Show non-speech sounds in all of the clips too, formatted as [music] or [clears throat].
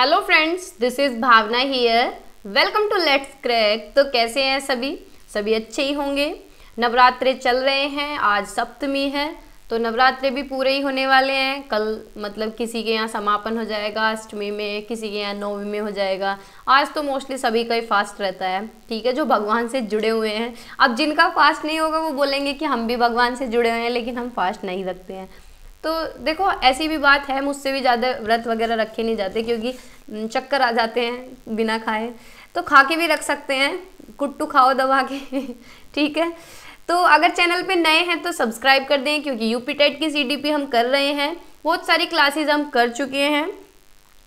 hello friends this is Bhavna here welcome to let's crack तो कैसे हैं सभी सभी अच्छे ही होंगे नवरात्रे चल रहे हैं आज सप्तमी है तो नवरात्रे भी पूरे ही होने वाले हैं कल मतलब किसी के यहाँ समापन हो जाएगा अष्टमी में किसी के यहाँ नौवीं में हो जाएगा आज तो मोस्टली सभी का ही फास्ट रहता है ठीक है जो भगवान से जुड़े हुए हैं अब जिनका फास्ट नहीं होगा वो बोलेंगे कि हम भी भगवान से जुड़े हुए हैं लेकिन हम फास्ट नहीं रखते हैं तो देखो ऐसी भी बात है मुझसे भी ज़्यादा व्रत वगैरह रखे नहीं जाते क्योंकि चक्कर आ जाते हैं बिना खाए तो खा के भी रख सकते हैं कुट्टू खाओ दबा के [laughs] ठीक है तो अगर चैनल पे नए हैं तो सब्सक्राइब कर दें क्योंकि यूपी टेट की सीडीपी हम कर रहे हैं बहुत सारी क्लासेस हम कर चुके हैं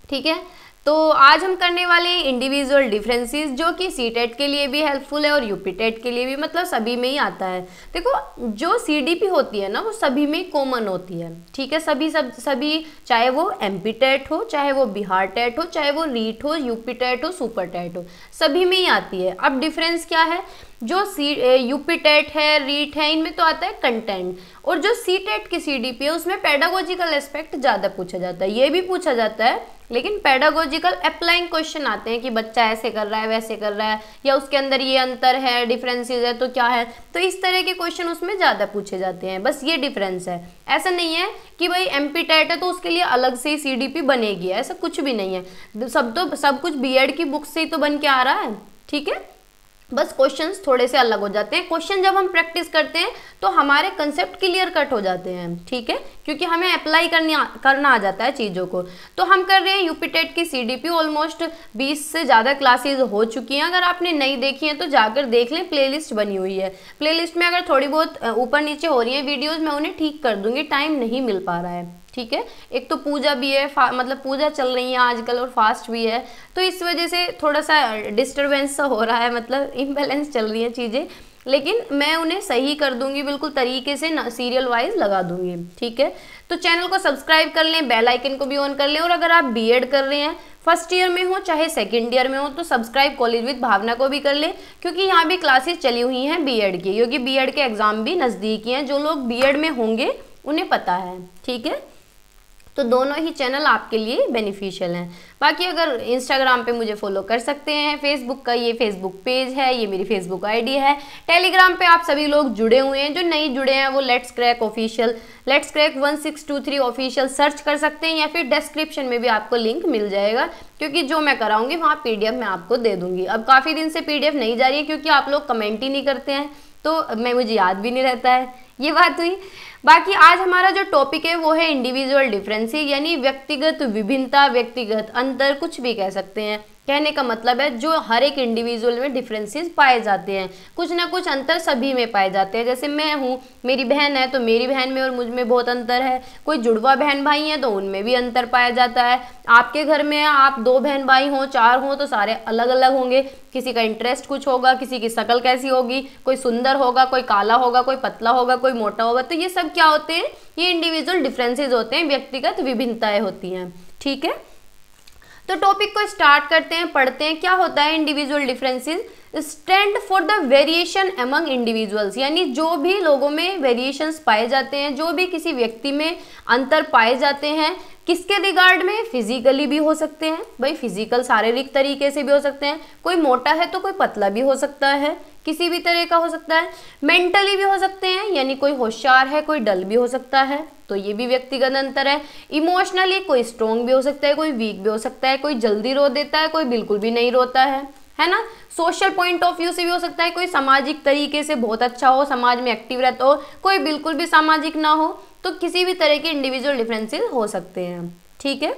ठीक है तो आज हम करने वाले इंडिविजुअल डिफरेंसेस जो कि सी टेट e के लिए भी हेल्पफुल है और यूपी टेट e के लिए भी मतलब सभी में ही आता है देखो जो सीडीपी होती है ना वो सभी में कॉमन होती है ठीक है सभी सब सभी चाहे वो एम टेट e हो चाहे वो बिहार टेट हो चाहे वो रीट हो यूपी टेट हो सुपर टेट हो सभी में ही आती है अब डिफरेंस क्या है जो सी यूपी टेट है रीट e है इनमें तो आता है कंटेंट और जो सी टेट e की सी डी पी है उसमें पैडागोजिकल एस्पेक्ट ज़्यादा पूछा जाता है ये भी पूछा जाता है लेकिन पैडागोजिकल अप्लाइंग क्वेश्चन आते हैं कि बच्चा ऐसे कर रहा है वैसे कर रहा है या उसके अंदर ये अंतर है डिफरेंसेस है तो क्या है तो इस तरह के क्वेश्चन उसमें ज़्यादा पूछे जाते हैं बस ये डिफरेंस है ऐसा नहीं है कि भाई एम पी e है तो उसके लिए अलग से ही सी बनेगी ऐसा कुछ भी नहीं है सब तो सब कुछ बी की बुक से ही तो बन के आ रहा है ठीक है बस क्वेश्चंस थोड़े से अलग हो जाते हैं क्वेश्चन जब हम प्रैक्टिस करते हैं तो हमारे कंसेप्ट क्लियर कट हो जाते हैं ठीक है क्योंकि हमें अप्लाई करने करना आ जाता है चीज़ों को तो हम कर रहे हैं यूपीटेट की सीडीपी ऑलमोस्ट 20 से ज़्यादा क्लासेज हो चुकी हैं अगर आपने नहीं देखी हैं तो जाकर देख लें प्ले बनी हुई है प्ले में अगर थोड़ी बहुत ऊपर नीचे हो रही है वीडियोज़ मैं उन्हें ठीक कर दूँगी टाइम नहीं मिल पा रहा है ठीक है एक तो पूजा भी है मतलब पूजा चल रही है आजकल और फास्ट भी है तो इस वजह से थोड़ा सा डिस्टर्बेंस सा हो रहा है मतलब इम्बेलेंस चल रही है चीज़ें लेकिन मैं उन्हें सही कर दूंगी बिल्कुल तरीके से सीरियल वाइज लगा दूंगी ठीक है तो चैनल को सब्सक्राइब कर लें बेल आइकन को भी ऑन कर लें और अगर आप बीएड कर रहे हैं फर्स्ट ईयर में हो चाहे सेकेंड ईयर में हो तो सब्सक्राइब कॉलेज विद भावना को भी कर लें क्योंकि यहाँ भी क्लासेस चली हुई हैं बी की क्योंकि बी के एग्ज़ाम भी नज़दीकी हैं जो लोग बी में होंगे उन्हें पता है ठीक है तो दोनों ही चैनल आपके लिए बेनिफिशियल हैं बाकी अगर इंस्टाग्राम पे मुझे फॉलो कर सकते हैं फेसबुक का ये फेसबुक पेज है ये मेरी फेसबुक आईडी है टेलीग्राम पे आप सभी लोग जुड़े हुए हैं जो नहीं जुड़े हैं वो let's crack official let's crack one six two three official search कर सकते हैं या फिर डिस्क्रिप्शन में भी आपको लिंक मिल जाएगा क्योंकि जो मैं कराऊंगी वहाँ पी मैं आपको दे दूंगी अब काफ़ी दिन से पी नहीं जा रही है क्योंकि आप लोग कमेंट ही नहीं करते हैं तो मैं मुझे याद भी नहीं रहता है ये बात हुई बाकी आज हमारा जो टॉपिक है वो है इंडिविजुअल डिफरेंसी यानी व्यक्तिगत विभिन्नता व्यक्तिगत अंतर कुछ भी कह सकते हैं कहने का मतलब है जो हर एक इंडिविजुअल में डिफरेंसेस पाए जाते हैं कुछ ना कुछ अंतर सभी में पाए जाते हैं जैसे मैं हूँ मेरी बहन है तो मेरी बहन में और मुझ में बहुत अंतर है कोई जुड़वा बहन भाई है तो उनमें भी अंतर पाया जाता है आपके घर में आप दो बहन भाई हों चार हों तो सारे अलग अलग होंगे किसी का इंटरेस्ट कुछ होगा किसी की शक्ल कैसी होगी कोई सुंदर होगा कोई काला होगा कोई पतला होगा कोई मोटा होगा तो ये सब क्या होते हैं ये इंडिविजुअल डिफरेंसेज होते हैं व्यक्तिगत विभिन्नताएँ होती हैं ठीक है तो टॉपिक को स्टार्ट करते हैं पढ़ते हैं क्या होता है individual differences stand for the variation among individuals यानी जो भी लोगों में वेरिएशंस पाए जाते हैं जो भी किसी व्यक्ति में अंतर पाए जाते हैं किसके रिगार्ड में फिजिकली भी हो सकते हैं भाई फिजिकल शारीरिक तरीके से भी हो सकते हैं कोई मोटा है तो कोई पतला भी हो सकता है किसी भी तरह का हो सकता है मेंटली भी हो सकते हैं यानी कोई होशियार है कोई डल भी हो सकता है तो ये भी व्यक्तिगत अंतर है इमोशनली कोई स्ट्रोंग भी हो सकता है कोई वीक भी हो सकता है कोई जल्दी रो देता है कोई बिल्कुल भी नहीं रोता है है ना सोशल पॉइंट ऑफ व्यू से भी हो सकता है कोई सामाजिक तरीके से बहुत अच्छा हो समाज में एक्टिव रहता हो कोई बिल्कुल भी सामाजिक ना हो तो किसी भी तरह के इंडिविजुअल डिफरेंसेस हो सकते हैं ठीक है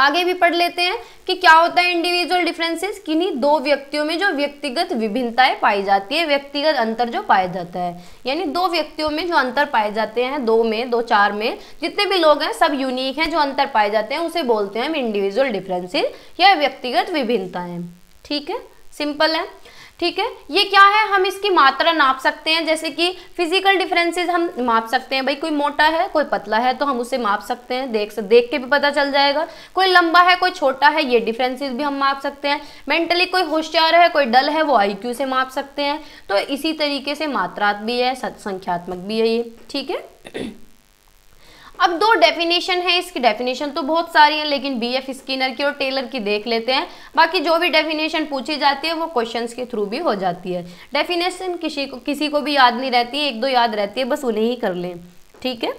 आगे भी पढ़ लेते हैं कि क्या होता है इंडिविजुअल डिफरेंसेस किन्हीं दो व्यक्तियों में जो व्यक्तिगत विभिन्नताएं पाई जाती है व्यक्तिगत अंतर जो पाया जाता है यानी दो व्यक्तियों में जो अंतर पाए जाते हैं दो में दो चार में जितने भी लोग हैं सब यूनिक हैं जो अंतर पाए जाते हैं उसे बोलते हैं हम इंडिविजुअल डिफरेंसेज या व्यक्तिगत विभिन्नताएं ठीक है सिंपल है ठीक है ये क्या है हम इसकी मात्रा नाप सकते हैं जैसे कि फिजिकल डिफरेंसेस हम माप सकते हैं भाई कोई मोटा है कोई पतला है तो हम उसे माप सकते हैं देख देख के भी पता चल जाएगा कोई लंबा है कोई छोटा है ये डिफरेंसेस भी हम माप सकते हैं मेंटली कोई होशियार है कोई डल है वो आई से माप सकते हैं तो इसी तरीके से मात्रात्मक भी है संख्यात्मक भी है ये ठीक है अब दो डेफिनेशन है इसकी डेफिनेशन तो बहुत सारी है लेकिन बी एफ स्किनर की और टेलर की देख लेते हैं बाकी जो भी डेफिनेशन पूछी जाती है वो क्वेश्चन के थ्रू भी हो जाती है डेफिनेशन किसी को किसी को भी याद नहीं रहती है एक दो याद रहती है बस उन्हें ही कर लें ठीक है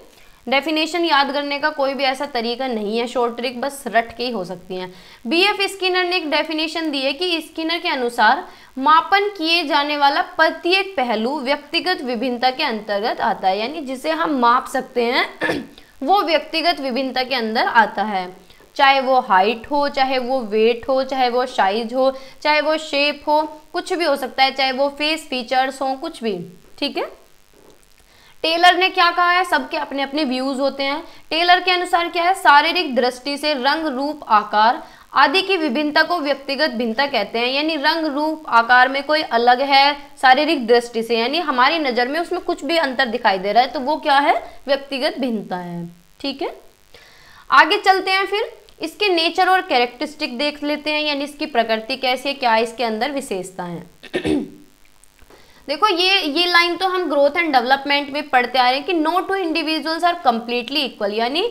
डेफिनेशन याद करने का कोई भी ऐसा तरीका नहीं है शॉर्ट ट्रिक बस रट के ही हो सकती हैं बी एफ स्किनर ने एक डेफिनेशन दी है कि स्किनर के अनुसार मापन किए जाने वाला प्रत्येक पहलू व्यक्तिगत विभिन्नता के अंतर्गत आता है यानी जिसे हम माप सकते हैं वो व्यक्तिगत विभिन्नता के अंदर आता है चाहे वो हाइट हो चाहे वो वेट हो चाहे वो साइज हो चाहे वो शेप हो कुछ भी हो सकता है चाहे वो फेस फीचर्स हो कुछ भी ठीक है टेलर ने क्या कहा है सबके अपने अपने व्यूज होते हैं टेलर के अनुसार क्या है शारीरिक दृष्टि से रंग रूप आकार आदि की विभिन्नता को व्यक्तिगत भिन्नता कहते हैं यानी रंग रूप आकार में कोई अलग है शारीरिक दृष्टि से यानी हमारी नज़र में उसमें कुछ भी अंतर दिखाई दे रहा है तो वो क्या है व्यक्तिगत भिन्नता है ठीक है आगे चलते हैं फिर इसके नेचर और कैरेक्टरिस्टिक देख लेते हैं यानी इसकी प्रकृति कैसी है क्या इसके अंदर विशेषता है देखो ये ये लाइन तो हम ग्रोथ एंड डेवलपमेंट में पढ़ते आ रहे हैं कि no two individuals are completely equal यानी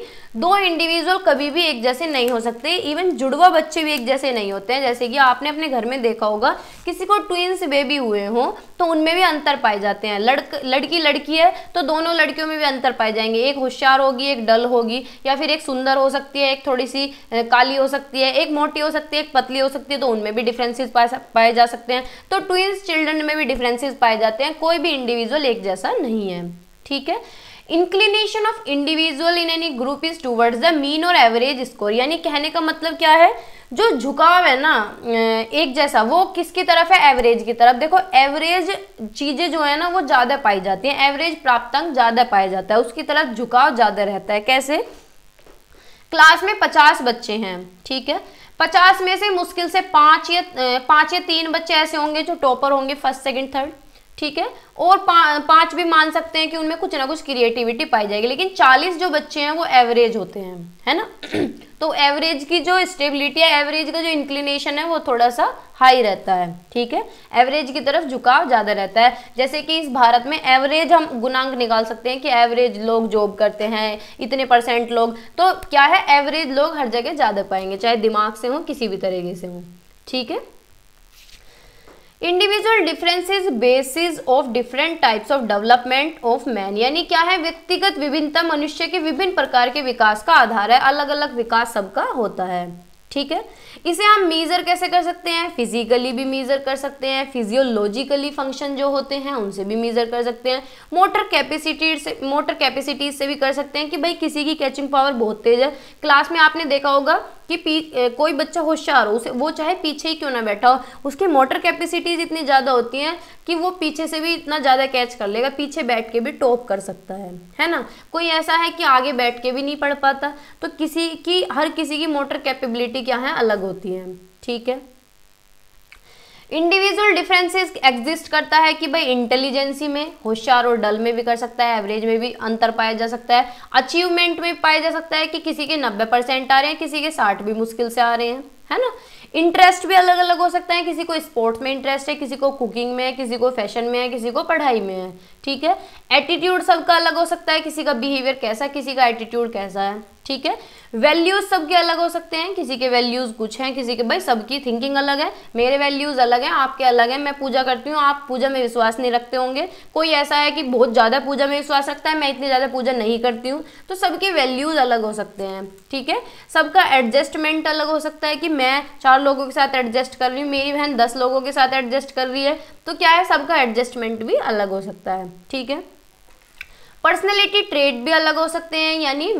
दो इंडिविजुअल कभी भी एक जैसे नहीं हो सकते इवन जुड़वा बच्चे भी एक जैसे नहीं होते हैं जैसे कि आपने अपने घर में देखा होगा किसी को ट्विंस बेबी हुए हों तो उनमें भी अंतर पाए जाते हैं लड़क लड़की लड़की है तो दोनों लड़कियों में भी अंतर पाए जाएंगे एक होशियार होगी एक डल होगी या फिर एक सुंदर हो सकती है एक थोड़ी सी काली हो सकती है एक मोटी हो सकती है एक पतली हो सकती है तो उनमें भी डिफ्रेंसेज पाए जा सकते हैं तो ट्विंस चिल्ड्रन में भी डिफ्रेंसेज पाए जाते हैं कोई भी इंडिविजुअल एक जैसा नहीं है ठीक है inclination of individual in any group is towards the mean और एवरेज स्कोर यानी कहने का मतलब क्या है जो झुकाव है ना एक जैसा वो किसकी तरफ है एवरेज की तरफ देखो एवरेज चीज़ें जो है ना वो ज़्यादा पाई जाती हैं एवरेज प्राप्तांक ज़्यादा पाया जाता है उसकी तरफ झुकाव ज़्यादा रहता है कैसे क्लास में पचास बच्चे हैं ठीक है पचास में से मुश्किल से पांच या पांच या तीन बच्चे ऐसे होंगे जो टॉपर होंगे फर्स्ट सेकेंड थर्ड ठीक है और पा, पांच भी मान सकते हैं कि उनमें कुछ ना कुछ क्रिएटिविटी पाई जाएगी लेकिन चालीस जो बच्चे हैं वो एवरेज होते हैं है ना [clears throat] तो एवरेज की जो स्टेबिलिटी है एवरेज का जो इंक्लिनेशन है वो थोड़ा सा हाई रहता है ठीक है एवरेज की तरफ झुकाव ज़्यादा रहता है जैसे कि इस भारत में एवरेज हम गुणांक निकाल सकते हैं कि एवरेज लोग जॉब करते हैं इतने परसेंट लोग तो क्या है एवरेज लोग हर जगह ज़्यादा पाएंगे चाहे दिमाग से हो किसी भी तरीके से हो ठीक है individual differences basis of different types of development of man यानी क्या है व्यक्तिगत विभिन्नता मनुष्य के विभिन्न प्रकार के विकास का आधार है अलग अलग विकास सबका होता है ठीक है इसे हम मेज़र कैसे कर सकते हैं फिजिकली भी मेज़र कर सकते हैं फिजियोलॉजिकली फंक्शन जो होते हैं उनसे भी मेज़र कर सकते हैं मोटर कैपेसिटी से मोटर कैपेसिटी से भी कर सकते हैं कि भाई किसी की कैचिंग पावर बहुत तेज़ है क्लास में आपने देखा होगा कि ए, कोई बच्चा होशियार हो उसे वो चाहे पीछे ही क्यों ना बैठा हो उसकी मोटर कैपेसिटीज़ इतनी ज़्यादा होती हैं कि वो पीछे से भी इतना ज़्यादा कैच कर लेगा पीछे बैठ के भी टॉप कर सकता है है ना कोई ऐसा है कि आगे बैठ के भी नहीं पढ़ पाता तो किसी की हर किसी की मोटर कैपेबिलिटी भी क्या है अलग होती है ठीक है इंडिविजुअल डिफरेंसेस एग्जिस्ट करता है कि भाई इंटेलिजेंसी में होशियार और डल में भी कर सकता है एवरेज में भी अंतर पाया जा सकता है अचीवमेंट में पाया जा सकता है कि किसी के 90 परसेंट आ रहे हैं किसी के 60 भी मुश्किल से आ रहे हैं है ना इंटरेस्ट भी अलग अलग हो सकता है किसी को स्पोर्ट्स में इंटरेस्ट है किसी को कुकिंग में है किसी को फैशन में है किसी को पढ़ाई में है ठीक है एटीट्यूड सबका अलग हो सकता है किसी का बिहेवियर कैसा किसी का एटीट्यूड कैसा है ठीक है वैल्यूज सबके अलग हो सकते हैं किसी के वैल्यूज कुछ हैं किसी के भाई सबकी थिंकिंग अलग है मेरे वैल्यूज अलग हैं आपके अलग हैं मैं पूजा करती हूँ आप पूजा में विश्वास नहीं रखते होंगे कोई ऐसा है कि बहुत ज़्यादा पूजा में विश्वास रखता है मैं इतनी ज़्यादा पूजा नहीं करती हूँ तो सबके वैल्यूज अलग हो सकते हैं ठीक है सबका एडजस्टमेंट अलग हो सकता है कि मैं चार लोगों के साथ एडजस्ट कर रही हूँ मेरी बहन दस लोगों के साथ एडजस्ट कर रही है तो क्या है सबका एडजस्टमेंट भी अलग हो सकता है ठीक है पर्सनैलिटी ट्रेड भी अलग हो सकते हैं यानी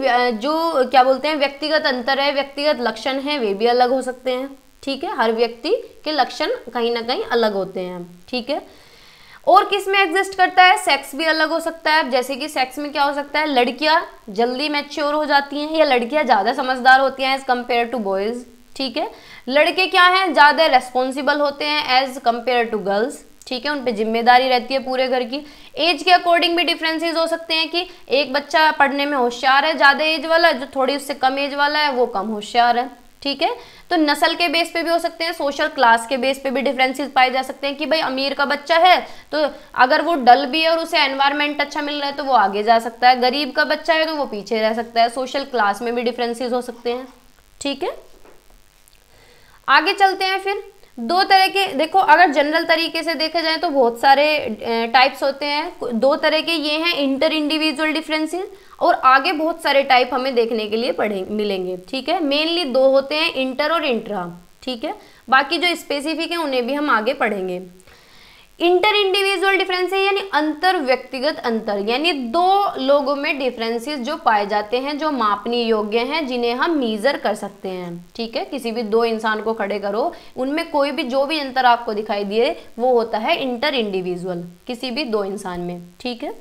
जो क्या बोलते हैं व्यक्तिगत अंतर है व्यक्तिगत लक्षण है वे भी अलग हो सकते हैं ठीक है हर व्यक्ति के लक्षण कहीं ना कहीं अलग होते हैं ठीक है और किस में एग्जिस्ट करता है सेक्स भी अलग हो सकता है जैसे कि सेक्स में क्या हो सकता है लड़कियां जल्दी मैच्योर हो जाती हैं या लड़कियां ज़्यादा समझदार होती हैं एज़ कम्पेयर टू बॉयज़ ठीक है लड़के क्या हैं ज़्यादा रेस्पॉन्सिबल होते हैं एज़ कम्पेयर टू गर्ल्स ठीक है उन जिम्मेदारी रहती है पूरे घर की एज के अकॉर्डिंग भी डिफरेंसेस हो सकते हैं कि एक बच्चा पढ़ने में होशियार है ज़्यादा एज वाला जो थोड़ी उससे कम एज वाला है वो कम होशियार है ठीक है तो नस्ल के बेस पे भी हो सकते हैं सोशल क्लास के बेस पे भी डिफरेंसेस पाए जा सकते हैं कि भाई अमीर का बच्चा है तो अगर वो डल भी है और उसे एनवायरमेंट अच्छा मिल रहा है तो वो आगे जा सकता है गरीब का बच्चा है तो वो पीछे रह सकता है सोशल क्लास में भी डिफरेंसेज हो सकते हैं ठीक है आगे चलते हैं फिर दो तरह के देखो अगर जनरल तरीके से देखे जाए तो बहुत सारे टाइप्स होते हैं दो तरह के ये हैं इंटर इंडिविजुअल डिफरेंसेस और आगे बहुत सारे टाइप हमें देखने के लिए पढ़े मिलेंगे ठीक है मेनली दो होते हैं इंटर और इंट्रा ठीक है बाकी जो स्पेसिफिक हैं उन्हें भी हम आगे पढ़ेंगे इंटर इंडिविजुअल डिफरेंस है यानी अंतर व्यक्तिगत अंतर यानी दो लोगों में डिफरेंसेस जो पाए जाते हैं जो मापने योग्य हैं जिन्हें हम मीज़र कर सकते हैं ठीक है किसी भी दो इंसान को खड़े करो उनमें कोई भी जो भी अंतर आपको दिखाई दिए वो होता है इंटर इंडिविजुअल किसी भी दो इंसान में ठीक है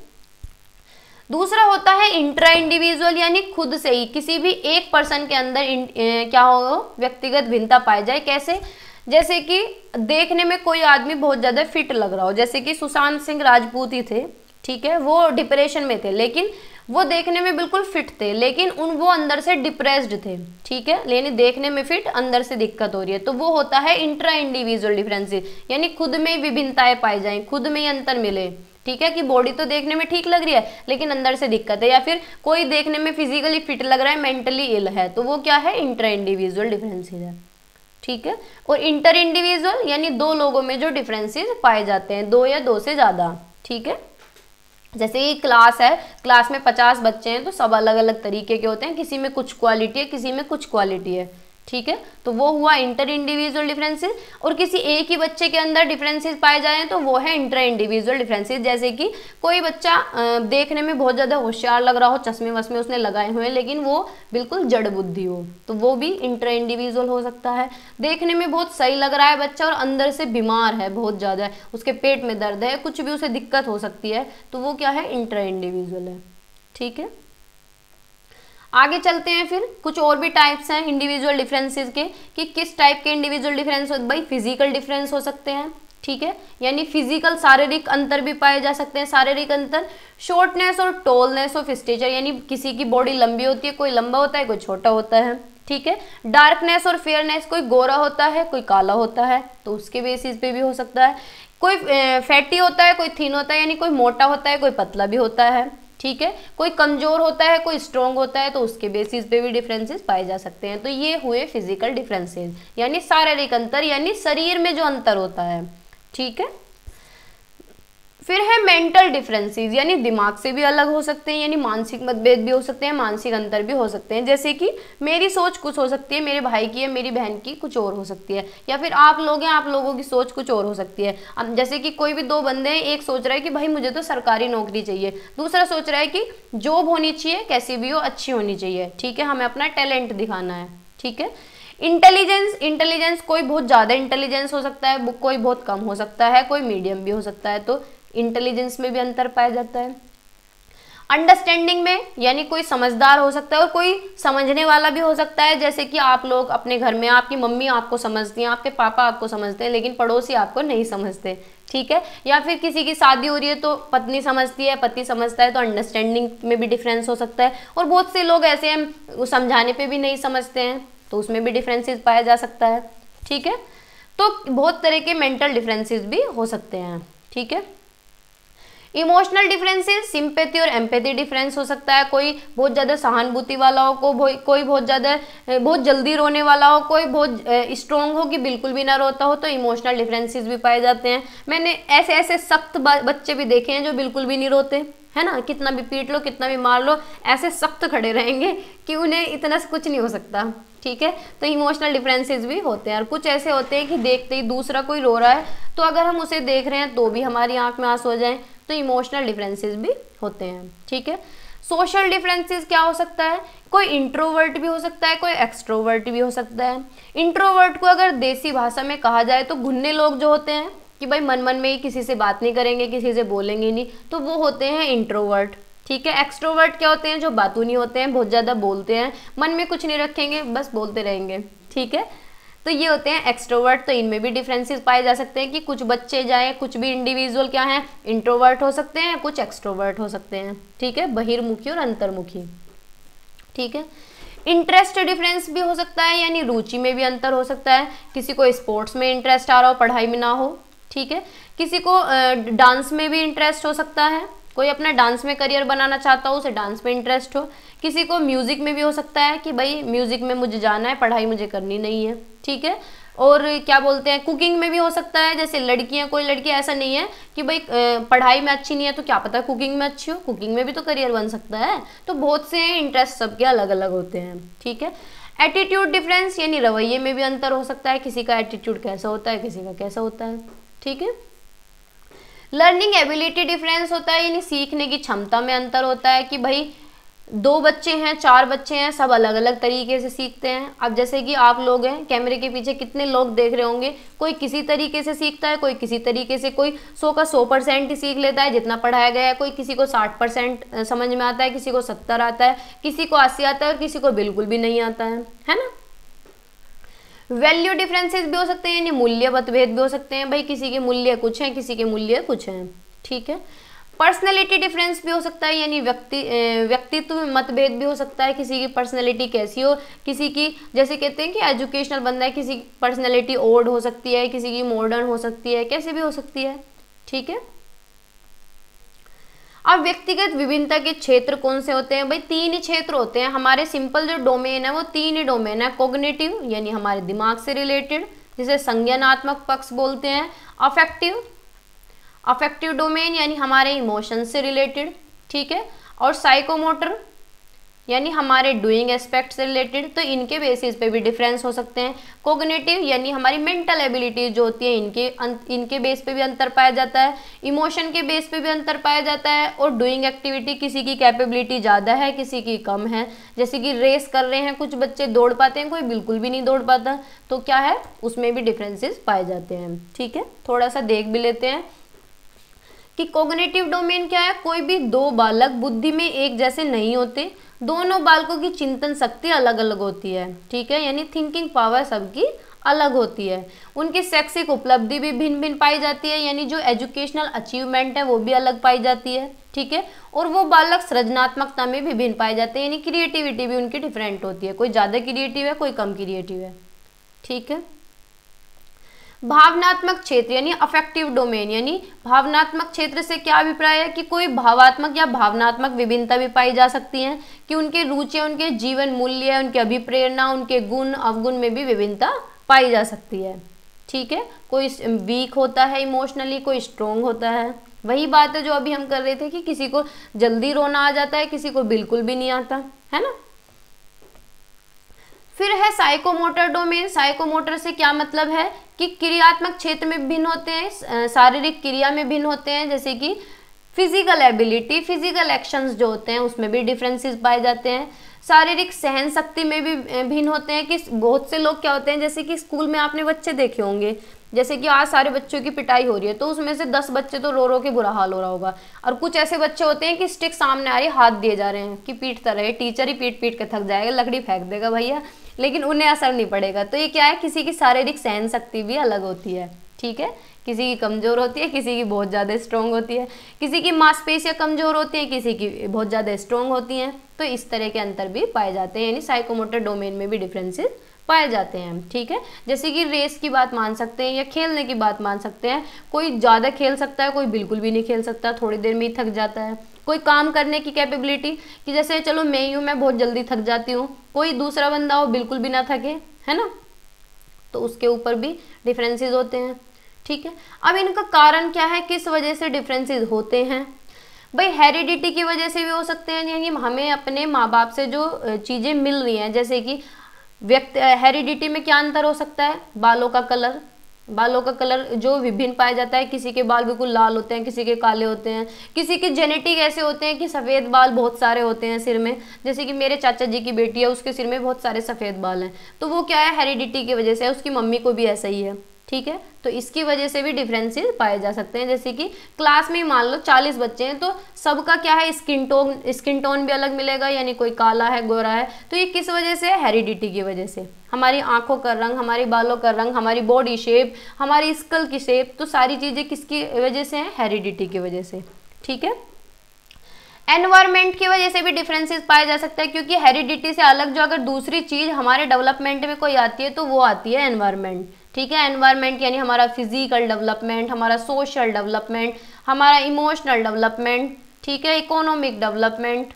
दूसरा होता है इंट्रा इंडिविजुअल यानी खुद से ही किसी भी एक पर्सन के अंदर ए, क्या हो व्यक्तिगत भिन्नता पाई जाए कैसे जैसे कि देखने में कोई आदमी बहुत ज़्यादा फिट लग रहा हो जैसे कि सुशांत सिंह राजपूत ही थे ठीक है वो डिप्रेशन में थे लेकिन वो देखने में बिल्कुल फिट थे लेकिन उन वो अंदर से डिप्रेस्ड थे ठीक है यानी देखने में फिट अंदर से दिक्कत हो रही है तो वो होता है इंट्रा इंडिविजुअल डिफरेंसेस यानी खुद में ही विभिन्नताएं पाई जाएं खुद में ही अंतर मिले ठीक है कि बॉडी तो देखने में ठीक लग रही है लेकिन अंदर से दिक्कत है या फिर कोई देखने में फिजिकली फिट लग रहा है मेंटली इल है तो वो क्या है इंट्रा इंडिविजुअल डिफरेंसेज है ठीक है और इंटर इंडिविजुअल यानी दो लोगों में जो डिफरेंसेस पाए जाते हैं दो या दो से ज़्यादा ठीक है जैसे ये क्लास है क्लास में पचास बच्चे हैं तो सब अलग अलग तरीके के होते हैं किसी में कुछ क्वालिटी है किसी में कुछ क्वालिटी है ठीक है तो वो हुआ इंटर इंडिविजुअल डिफरेंसेस और किसी एक ही बच्चे के अंदर डिफरेंसेस पाए जाए तो वो है इंटर इंडिविजुअल डिफरेंसेस जैसे कि कोई बच्चा देखने में बहुत ज़्यादा होशियार लग रहा हो चश्मे वसमे उसने लगाए हुए हैं लेकिन वो बिल्कुल जड़ बुद्धि हो तो वो भी इंटर इंडिविजुअल हो सकता है देखने में बहुत सही लग रहा है बच्चा और अंदर से बीमार है बहुत ज़्यादा उसके पेट में दर्द है कुछ भी उसे दिक्कत हो सकती है तो वो क्या है इंटर इंडिविजुअल है ठीक है आगे चलते हैं फिर कुछ और भी टाइप्स हैं इंडिविजुअल डिफरेंसेस के कि किस टाइप के इंडिविजुअल डिफरेंस हो भाई फिजिकल डिफरेंस हो सकते हैं ठीक है यानी फिजिकल शारीरिक अंतर भी पाए जा सकते हैं शारीरिक अंतर शॉर्टनेस और टोलनेस ऑफ स्टेचर यानी किसी की बॉडी लंबी होती है कोई लंबा होता है कोई छोटा होता है ठीक है डार्कनेस और फेयरनेस कोई गोरा होता है कोई काला होता है तो उसके बेसिस पे भी हो सकता है कोई फैटी होता है कोई थीन होता है यानी कोई मोटा होता है कोई पतला भी होता है ठीक है कोई कमज़ोर होता है कोई स्ट्रॉन्ग होता है तो उसके बेसिस पे भी डिफरेंसेस पाए जा सकते हैं तो ये हुए फिजिकल डिफरेंसेस यानी शारीरिक अंतर यानी शरीर में जो अंतर होता है ठीक है फिर है मेंटल डिफरेंसेस यानी दिमाग से भी अलग हो सकते हैं यानी मानसिक मतभेद भी हो सकते हैं मानसिक अंतर भी हो सकते हैं जैसे कि मेरी सोच कुछ हो सकती है मेरे भाई की या मेरी बहन की कुछ और हो सकती है या फिर आप लोग हैं आप लोगों की सोच कुछ और हो सकती है अब जैसे कि कोई भी दो बंदे हैं एक सोच रहा है कि भाई मुझे तो सरकारी नौकरी चाहिए दूसरा सोच रहा है कि जॉब होनी चाहिए कैसी भी हो अच्छी होनी चाहिए ठीक है हमें अपना टैलेंट दिखाना है ठीक है इंटेलिजेंस इंटेलिजेंस कोई बहुत ज़्यादा इंटेलिजेंस हो सकता है कोई बहुत कम हो सकता है कोई मीडियम भी हो सकता है तो इंटेलिजेंस में भी अंतर पाया जाता है अंडरस्टैंडिंग में यानी कोई समझदार हो सकता है और कोई समझने वाला भी हो सकता है जैसे कि आप लोग अपने घर में आपकी मम्मी आपको समझती हैं आपके पापा आपको समझते हैं लेकिन पड़ोसी आपको नहीं समझते ठीक है या फिर किसी की शादी हो रही है तो पत्नी समझती है पति समझता है तो अंडरस्टैंडिंग में भी डिफरेंस हो सकता है और बहुत से लोग ऐसे हैं समझाने पर भी नहीं समझते हैं तो उसमें भी डिफरेंसेस पाया जा सकता है ठीक है तो बहुत तरह के मेंटल डिफरेंसेस भी हो सकते हैं ठीक है इमोशनल डिफरेंसेस सिंपैथी और एम्पैथी डिफरेंस हो सकता है कोई बहुत ज़्यादा सहानुभूति वाला हो को कोई बहुत ज़्यादा बहुत जल्दी रोने वाला हो कोई बहुत स्ट्रॉन्ग हो कि बिल्कुल भी ना रोता हो तो इमोशनल डिफरेंसेस भी पाए जाते हैं मैंने ऐसे ऐसे सख्त बच्चे भी देखे हैं जो बिल्कुल भी नहीं रोते है ना कितना भी पीट लो कितना भी मार लो ऐसे सख्त खड़े रहेंगे कि उन्हें इतना कुछ नहीं हो सकता ठीक है तो इमोशनल डिफरेंसेस भी होते हैं और कुछ ऐसे होते हैं कि देखते ही दूसरा कोई रो रहा है तो अगर हम उसे देख रहे हैं तो भी हमारी आंख में आंसू हो जाए तो इमोशनल डिफरेंसेस भी होते हैं ठीक है सोशल डिफरेंसेस क्या हो सकता है कोई इंट्रोवर्ट भी हो सकता है कोई एक्सट्रोवर्ट भी हो सकता है इंट्रोवर्ट को अगर देसी भाषा में कहा जाए तो घुन्ने लोग जो होते हैं कि भाई मन मन में ही किसी से बात नहीं करेंगे किसी से बोलेंगे नहीं तो वो होते हैं इंट्रोवर्ट ठीक है एक्सट्रोवर्ट क्या होते हैं जो बातूनी होते हैं बहुत ज़्यादा बोलते हैं मन में कुछ नहीं रखेंगे बस बोलते रहेंगे ठीक है तो ये होते हैं एक्सट्रोवर्ट तो इनमें भी डिफरेंसेस पाए जा सकते हैं कि कुछ बच्चे जाए कुछ भी इंडिविजुअल क्या है इंट्रोवर्ट हो सकते हैं कुछ एक्सट्रोवर्ट हो सकते हैं ठीक है बहिर्मुखी और अंतर्मुखी ठीक है इंटरेस्ट डिफरेंस भी हो सकता है यानी रुचि में भी अंतर हो सकता है किसी को स्पोर्ट्स में इंटरेस्ट आ रहा हो पढ़ाई में ना हो ठीक है किसी को डांस में भी इंटरेस्ट हो सकता है कोई अपना डांस में करियर बनाना चाहता हो उसे डांस में इंटरेस्ट हो किसी को म्यूज़िक में भी हो सकता है कि भाई म्यूज़िक में मुझे जाना है पढ़ाई मुझे करनी नहीं है ठीक है और क्या बोलते हैं कुकिंग में भी हो सकता है जैसे लड़कियां कोई लड़की ऐसा नहीं है कि भाई पढ़ाई में अच्छी नहीं है तो क्या पता कुकिंग में अच्छी हो कुकिंग में भी तो करियर बन सकता है तो बहुत से इंटरेस्ट सबके अलग अलग होते हैं ठीक है एटीट्यूड डिफरेंस यानी रवैये में भी अंतर हो सकता है किसी का एटीट्यूड कैसा होता है किसी का कैसा होता है ठीक है लर्निंग एबिलिटी डिफरेंस होता है यानी सीखने की क्षमता में अंतर होता है कि भाई दो बच्चे हैं चार बच्चे हैं सब अलग अलग तरीके से सीखते हैं अब जैसे कि आप लोग हैं कैमरे के पीछे कितने लोग देख रहे होंगे कोई किसी तरीके से सीखता है कोई किसी तरीके से कोई सौ का सौ परसेंट ही सीख लेता है जितना पढ़ाया गया है कोई किसी को साठ परसेंट समझ में आता है किसी को सत्तर आता है किसी को अस्सी आता है और किसी को बिल्कुल भी नहीं आता है है ना वैल्यू डिफ्रेंसेज भी हो सकते हैं यानी मूल्य मतभेद भी हो सकते हैं भाई किसी के मूल्य कुछ हैं किसी के मूल्य कुछ हैं ठीक है पर्सनैलिटी डिफरेंस भी हो सकता है यानी व्यक्ति व्यक्तित्व में मतभेद भी हो सकता है किसी की पर्सनैलिटी कैसी हो किसी की जैसे कहते हैं कि एजुकेशनल बंदा है किसी की पर्सनैलिटी ओल्ड हो सकती है किसी की मॉडर्न हो सकती है कैसे भी हो सकती है ठीक है अब व्यक्तिगत विभिन्नता के क्षेत्र कौन से होते हैं भाई तीन ही क्षेत्र होते हैं हमारे सिंपल जो डोमेन है वो तीन ही डोमेन है कोग्नेटिव यानी हमारे दिमाग से रिलेटेड जिसे संज्ञानात्मक पक्ष बोलते हैं अफेक्टिव अफेक्टिव डोमेन यानी हमारे इमोशन से रिलेटेड ठीक है और साइकोमोटर यानी हमारे डूइंग एस्पेक्ट से रिलेटेड तो इनके बेसिस पे भी डिफरेंस हो सकते हैं कोग्नेटिव यानी हमारी मेंटल एबिलिटीज जो होती है इनके अं-, इनके बेस पे भी अंतर पाया जाता है इमोशन के बेस पे भी अंतर पाया जाता है और डूइंग एक्टिविटी किसी की कैपेबिलिटी ज़्यादा है किसी की कम है जैसे कि रेस कर रहे हैं कुछ बच्चे दौड़ पाते हैं कोई बिल्कुल भी नहीं दौड़ पाता तो क्या है उसमें भी डिफ्रेंसेज पाए जाते हैं ठीक है थोड़ा सा देख भी लेते हैं कि कोग्नेटिव डोमेन क्या है कोई भी दो बालक बुद्धि में एक जैसे नहीं होते दोनों बालकों की चिंतन शक्ति अलग अलग होती है ठीक है यानी थिंकिंग पावर सबकी अलग होती है उनकी शैक्षिक उपलब्धि भी भिन्न भिन्न पाई जाती है यानी जो एजुकेशनल अचीवमेंट है वो भी अलग पाई जाती है ठीक है और वो बालक सृजनात्मकता में भी भिन्न पाए जाते हैं यानी क्रिएटिविटी भी उनकी डिफरेंट होती है कोई ज़्यादा क्रिएटिव है कोई कम क्रिएटिव है ठीक है भावनात्मक क्षेत्र यानी अफेक्टिव डोमेन यानी भावनात्मक क्षेत्र से क्या अभिप्राय है कि कोई भावात्मक या भावनात्मक विभिन्नता भी पाई जा सकती है कि उनके रुचियाँ उनके जीवन मूल्य उनके अभिप्रेरणा उनके गुण अवगुण में भी विभिन्नता पाई जा सकती है ठीक है कोई वीक होता है इमोशनली कोई स्ट्रोंग होता है वही बात है जो अभी हम कर रहे थे कि किसी को जल्दी रोना आ जाता है किसी को बिल्कुल भी नहीं आता है ना फिर है साइकोमोटर डोमेन साइकोमोटर से क्या मतलब है कि क्रियात्मक क्षेत्र में भिन्न होते हैं शारीरिक क्रिया में भिन्न होते हैं जैसे कि फिजिकल एबिलिटी फिजिकल एक्शंस जो होते हैं उसमें भी डिफरेंसेस पाए जाते हैं शारीरिक सहन शक्ति में भी भिन्न होते हैं कि बहुत से लोग क्या होते हैं जैसे कि स्कूल में आपने बच्चे देखे होंगे जैसे कि आज सारे बच्चों की पिटाई हो रही है तो उसमें से दस बच्चे तो रो रो के बुरा हाल हो रहा होगा और कुछ ऐसे बच्चे होते हैं कि स्टिक सामने आ रही हाथ दिए जा रहे हैं कि पीटता रहे टीचर ही पीट पीट के थक जाएगा लकड़ी फेंक देगा भैया लेकिन उन्हें असर नहीं पड़ेगा तो ये क्या है किसी की शारीरिक सहन शक्ति भी अलग होती है ठीक है किसी की कमज़ोर होती है किसी की बहुत ज़्यादा स्ट्रोंग होती है किसी की मांसपेशियाँ कमज़ोर होती हैं किसी की बहुत ज़्यादा स्ट्रोंग होती हैं तो इस तरह के अंतर भी पाए जाते हैं यानी साइकोमोटर डोमेन में भी डिफरेंसेस पाए जाते हैं ठीक है जैसे कि रेस की बात मान सकते हैं या खेलने की बात मान सकते हैं कोई ज़्यादा खेल सकता है कोई बिल्कुल भी नहीं खेल सकता थोड़ी देर में ही थक जाता है कोई काम करने की कैपेबिलिटी कि जैसे चलो मैं ही हूँ मैं बहुत जल्दी थक जाती हूँ कोई दूसरा बंदा हो बिल्कुल भी ना थके है ना तो उसके ऊपर भी डिफरेंसेस होते हैं ठीक है अब इनका कारण क्या है किस वजह से डिफरेंसेस होते हैं भाई हेरिडिटी की वजह से भी हो सकते हैं यानी हमें अपने माँ बाप से जो चीज़ें मिल रही हैं जैसे कि व्यक्ति हेरिडिटी में क्या अंतर हो सकता है बालों का कलर बालों का कलर जो विभिन्न पाया जाता है किसी के बाल बिल्कुल लाल होते हैं किसी के काले होते हैं किसी के जेनेटिक ऐसे होते हैं कि सफ़ेद बाल बहुत सारे होते हैं सिर में जैसे कि मेरे चाचा जी की बेटी है उसके सिर में बहुत सारे सफ़ेद बाल हैं तो वो क्या है हेरिडिटी की वजह से उसकी मम्मी को भी ऐसा ही है ठीक है तो इसकी वजह से भी डिफरेंसेस पाए जा सकते हैं जैसे कि क्लास में मान लो चालीस बच्चे हैं तो सबका क्या है स्किन टोन स्किन टोन भी अलग मिलेगा यानी कोई काला है गोरा है तो ये किस वजह से हेरिडिटी की वजह से हमारी आंखों का रंग हमारे बालों का रंग हमारी बॉडी शेप हमारी स्कल की शेप तो सारी चीज़ें किसकी वजह से हैं हेरिडिटी की वजह से ठीक है एनवायरमेंट की वजह से भी डिफरेंसेस पाए जा सकते हैं क्योंकि हेरिडिटी से अलग जो अगर दूसरी चीज़ हमारे डेवलपमेंट में कोई आती है तो वो आती है एनवायरमेंट ठीक है एनवायरमेंट यानी हमारा फिजिकल डेवलपमेंट हमारा सोशल डेवलपमेंट हमारा इमोशनल डेवलपमेंट ठीक है इकोनॉमिक डेवलपमेंट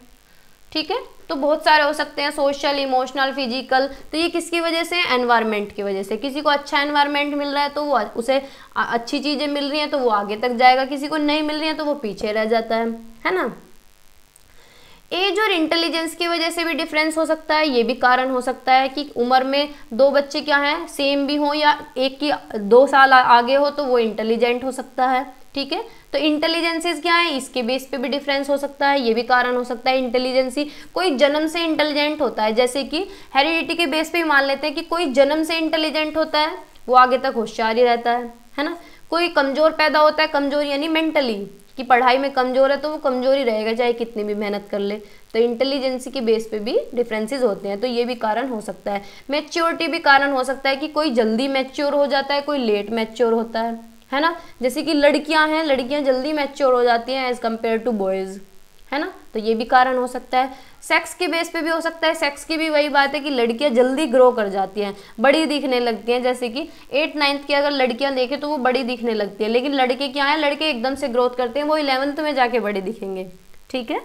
ठीक है तो बहुत सारे हो सकते हैं सोशल इमोशनल फिजिकल तो ये किसकी वजह से एनवायरमेंट की वजह से किसी को अच्छा एनवायरमेंट मिल रहा है तो वो उसे अच्छी चीज़ें मिल रही हैं तो वो आगे तक जाएगा किसी को नहीं मिल रही हैं तो वो पीछे रह जाता है है ना एज और इंटेलिजेंस की वजह से भी डिफरेंस हो सकता है ये भी कारण हो सकता है कि उम्र में दो बच्चे क्या हैं सेम भी हो या एक की दो साल आगे हो तो वो इंटेलिजेंट हो सकता है ठीक है तो इंटेलिजेंसीज क्या है इसके बेस पे भी डिफरेंस हो सकता है ये भी कारण हो सकता है इंटेलिजेंसी कोई जन्म से इंटेलिजेंट होता है जैसे कि हेरिडिटी के बेस पे मान लेते हैं कि कोई जन्म से इंटेलिजेंट होता है वो आगे तक होशियार ही रहता है है ना कोई कमज़ोर पैदा होता है कमज़ोर यानी मेंटली कि पढ़ाई में कमज़ोर है तो वो कमज़ोर ही रहेगा चाहे कितनी भी मेहनत कर ले तो इंटेलिजेंसी के बेस पे भी डिफरेंसेस होते हैं तो ये भी कारण हो सकता है मैच्योरिटी भी कारण हो सकता है कि कोई जल्दी मैच्योर हो जाता है कोई लेट मैच्योर होता है है ना जैसे कि लड़कियां हैं लड़कियां जल्दी मैच्योर हो जाती हैं एज़ कम्पेयर टू बॉयज़ है ना तो ये भी कारण हो सकता है सेक्स के बेस पे भी हो सकता है सेक्स की भी वही बात है कि लड़कियां जल्दी ग्रो कर जाती हैं बड़ी दिखने लगती हैं जैसे कि एट नाइन्थ की अगर लड़कियां देखें तो वो बड़ी दिखने लगती है लेकिन लड़के क्या है लड़के एकदम से ग्रोथ करते हैं वो इलेवंथ में जाके बड़े दिखेंगे ठीक है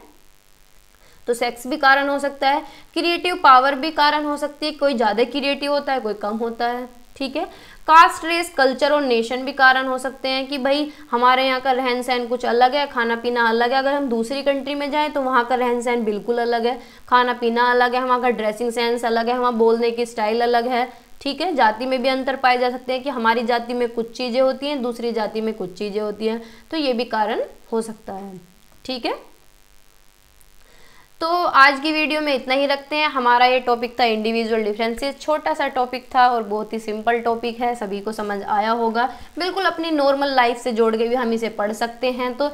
तो सेक्स भी कारण हो सकता है क्रिएटिव पावर भी कारण हो सकती है कोई ज़्यादा क्रिएटिव होता है कोई कम होता है ठीक है कास्ट रेस कल्चर और नेशन भी कारण हो सकते हैं कि भाई हमारे यहाँ का रहन सहन कुछ अलग है खाना पीना अलग है अगर हम दूसरी कंट्री में जाएँ तो वहाँ का रहन सहन बिल्कुल अलग है खाना पीना अलग है वहाँ का ड्रेसिंग सेंस अलग है वहाँ बोलने की स्टाइल अलग है ठीक है जाति में भी अंतर पाए जा सकते हैं कि हमारी जाति में कुछ चीज़ें होती हैं दूसरी जाति में कुछ चीज़ें होती हैं तो ये भी कारण हो सकता है ठीक है तो आज की वीडियो में इतना ही रखते हैं हमारा ये टॉपिक था इंडिविजुअल डिफरेंसेस छोटा सा टॉपिक था और बहुत ही सिंपल टॉपिक है सभी को समझ आया होगा बिल्कुल अपनी नॉर्मल लाइफ से जोड़ के भी हम इसे पढ़ सकते हैं तो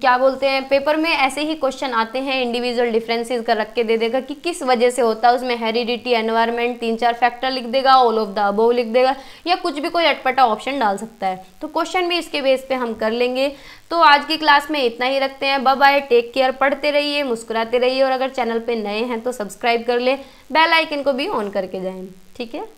क्या बोलते हैं पेपर में ऐसे ही क्वेश्चन आते हैं इंडिविजुअल डिफरेंसेस का रख के दे देगा कि किस वजह से होता है उसमें हेरिडिटी एनवायरमेंट तीन चार फैक्टर लिख देगा ऑल ऑफ द अबो लिख देगा या कुछ भी कोई अटपटा ऑप्शन डाल सकता है तो क्वेश्चन भी इसके बेस पे हम कर लेंगे तो आज की क्लास में इतना ही रखते हैं बाय बाय टेक केयर पढ़ते रहिए मुस्कुराते रहिए और अगर चैनल पर नए हैं तो सब्सक्राइब कर लें बेलाइकन को भी ऑन करके जाए ठीक है